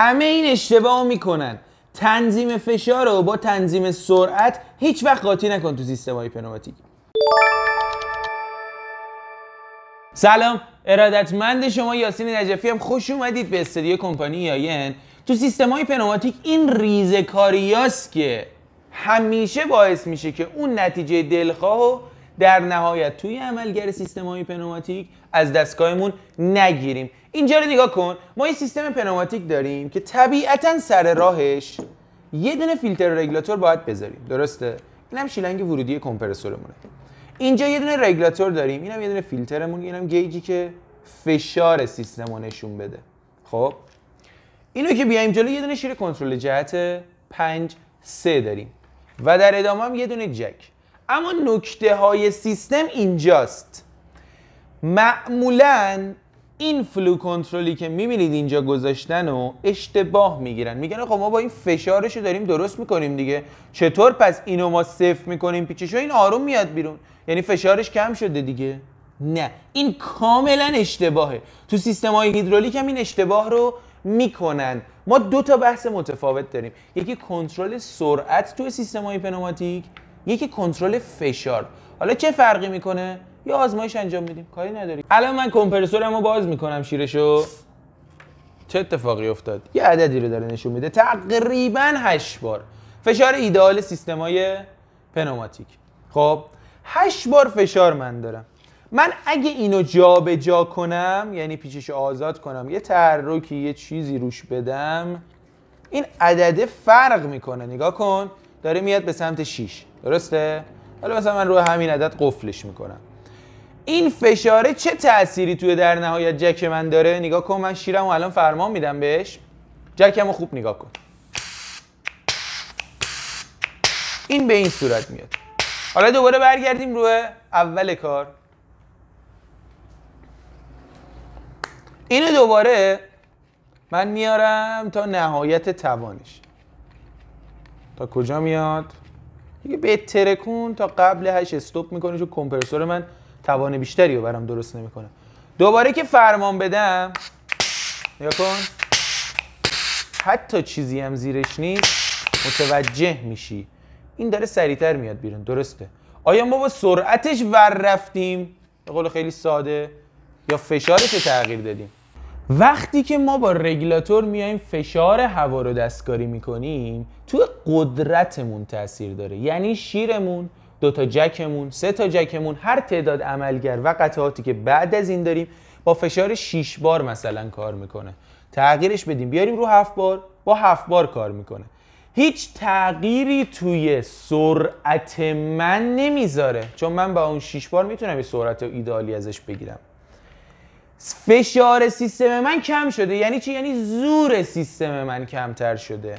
همه این اشتباه میکنن تنظیم فشار رو با تنظیم سرعت هیچ وقت قاطی نکن تو سیستم های پنوماتیک سلام ارادتمند شما یاسین نجفی هم خوش اومدید به استدیو کمپانی یاین تو سیستم های پنوماتیک این ریزه کاریاست که همیشه باعث میشه که اون نتیجه دلخواه و در نهایت توی عملگر سیستم های پنوماتیک از دستگاهمون نگیریم اینجا رو نگاه کن ما یه سیستم پنوماتیک داریم که طبیعتا سر راهش یه دونه فیلتر رگولاتور باید بذاریم درسته اینم شیلنگ ورودی کمپرسورمونه اینجا یه دونه رگولاتور داریم اینم یه دونه فیلترمون اینم گیجی که فشار سیستم رو نشون بده خب اینو که بیایم جلو یه دونه شیر کنترل جهت 5 داریم و در ادامه هم یه دونه جک اما نکته های سیستم اینجاست معمولا این فلو کنترلی که میبینید اینجا گذاشتن و اشتباه میگیرن میگن خب ما با این فشارش رو داریم درست میکنیم دیگه چطور پس اینو ما صفر میکنیم پیچشو این آروم میاد بیرون یعنی فشارش کم شده دیگه نه این کاملا اشتباهه تو سیستم های هیدرولیک هم این اشتباه رو میکنن ما دو تا بحث متفاوت داریم یکی کنترل سرعت تو سیستم های پنوماتیک یکی کنترل فشار حالا چه فرقی میکنه یا آزمایش انجام میدیم کاری نداری الان من کمپرسورمو باز میکنم شیرشو چه اتفاقی افتاد یه عددی رو داره نشون میده تقریبا 8 بار فشار ایدئال سیستمای پنوماتیک خب 8 بار فشار من دارم من اگه اینو جابجا جا کنم یعنی پیچش آزاد کنم یه تحرکی یه چیزی روش بدم این عدده فرق میکنه نگاه کن داره میاد به سمت 6 درسته حالا مثلا من روی همین عدد قفلش میکنم این فشاره چه تأثیری توی در نهایت جک من داره نگاه کن من شیرم و الان فرمان میدم بهش جکم خوب نگاه کن این به این صورت میاد حالا دوباره برگردیم روی اول کار اینو دوباره من میارم تا نهایت توانش تا کجا میاد دیگه بهتره کن تا قبل هش استوب میکنه چون کمپرسور من توان بیشتری رو برام درست نمیکنه دوباره که فرمان بدم یا کن حتی چیزی هم زیرش نیست متوجه میشی این داره سریعتر میاد بیرون درسته آیا ما با سرعتش ور رفتیم به قول خیلی ساده یا فشارش رو تغییر دادیم وقتی که ما با رگولاتور میایم فشار هوا رو دستکاری میکنیم تو قدرتمون تاثیر داره یعنی شیرمون دو تا جکمون سه تا جکمون هر تعداد عملگر و قطعاتی که بعد از این داریم با فشار 6 بار مثلا کار میکنه تغییرش بدیم بیاریم رو هفت بار با هفت بار کار میکنه هیچ تغییری توی سرعت من نمیذاره چون من با اون 6 بار میتونم یه سرعت ایدالی ازش بگیرم فشار سیستم من کم شده یعنی چی یعنی زور سیستم من کمتر شده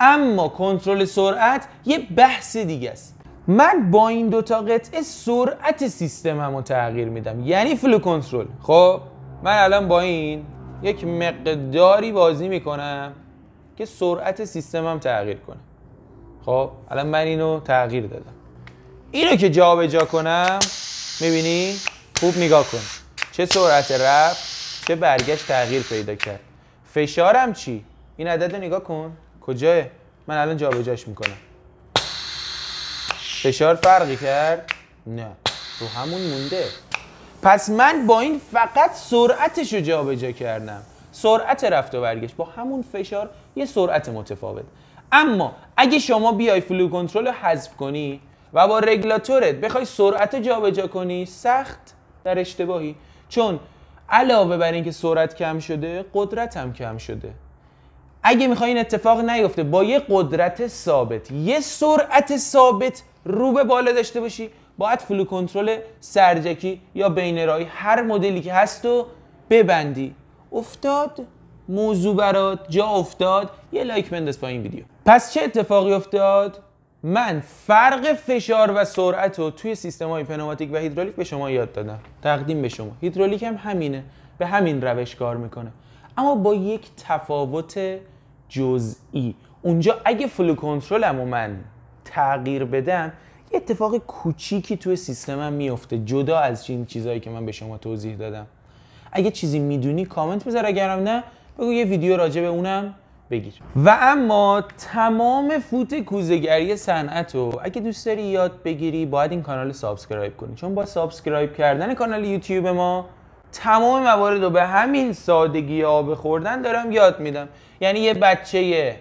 اما کنترل سرعت یه بحث دیگه است من با این دوتا قطعه سرعت سیستمم رو تغییر میدم یعنی فلو کنترل خب من الان با این یک مقداری بازی میکنم که سرعت سیستمم تغییر کنه خب الان من اینو تغییر دادم اینو که جابجا جا کنم میبینی خوب نگاه کن چه سرعت رفت چه برگشت تغییر پیدا کرد فشارم چی این عدد رو نگاه کن کجاه من الان جابجاش میکنم فشار فرقی کرد نه رو همون مونده پس من با این فقط سرعتش رو جابجا کردم سرعت رفت و برگشت با همون فشار یه سرعت متفاوت اما اگه شما بیای فلو کنترل رو حذف کنی و با رگلاتورت بخوای سرعت جابجا کنی سخت در اشتباهی چون علاوه بر اینکه سرعت کم شده قدرت هم کم شده اگه میخوای این اتفاق نیفته با یه قدرت ثابت یه سرعت ثابت رو به بالا داشته باشی باید فلو کنترل سرجکی یا بینرایی هر مدلی که هست و ببندی افتاد موضوع برات جا افتاد یه لایک بنداز پایین ویدیو پس چه اتفاقی افتاد من فرق فشار و سرعت رو توی سیستم های پنوماتیک و هیدرولیک به شما یاد دادم تقدیم به شما هیدرولیک هم همینه به همین روش کار میکنه اما با یک تفاوت جزئی اونجا اگه فلو کنترل و من تغییر بدم یه اتفاق کوچیکی توی سیستمم میفته جدا از این چیزهایی که من به شما توضیح دادم اگه چیزی میدونی کامنت بذار اگرم نه بگو یه ویدیو راجع به اونم بگیر و اما تمام فوت کوزگری صنعت رو اگه دوست داری یاد بگیری باید این کانال سابسکرایب کنی چون با سابسکرایب کردن کانال یوتیوب ما تمام موارد رو به همین سادگی آب خوردن دارم یاد میدم یعنی یه بچه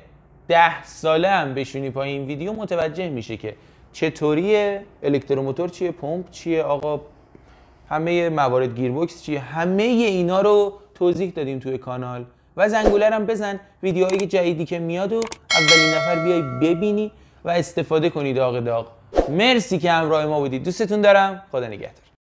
ده ساله هم بشونی پایین این ویدیو متوجه میشه که چطوریه الکتروموتور چیه پمپ چیه آقا همه موارد گیربکس چیه همه اینا رو توضیح دادیم توی کانال و زنگوله هم بزن ویدیوهای جدیدی که میاد و اولین نفر بیای ببینی و استفاده کنید داغ داغ مرسی که همراه ما بودید دوستتون دارم خدا نگهدار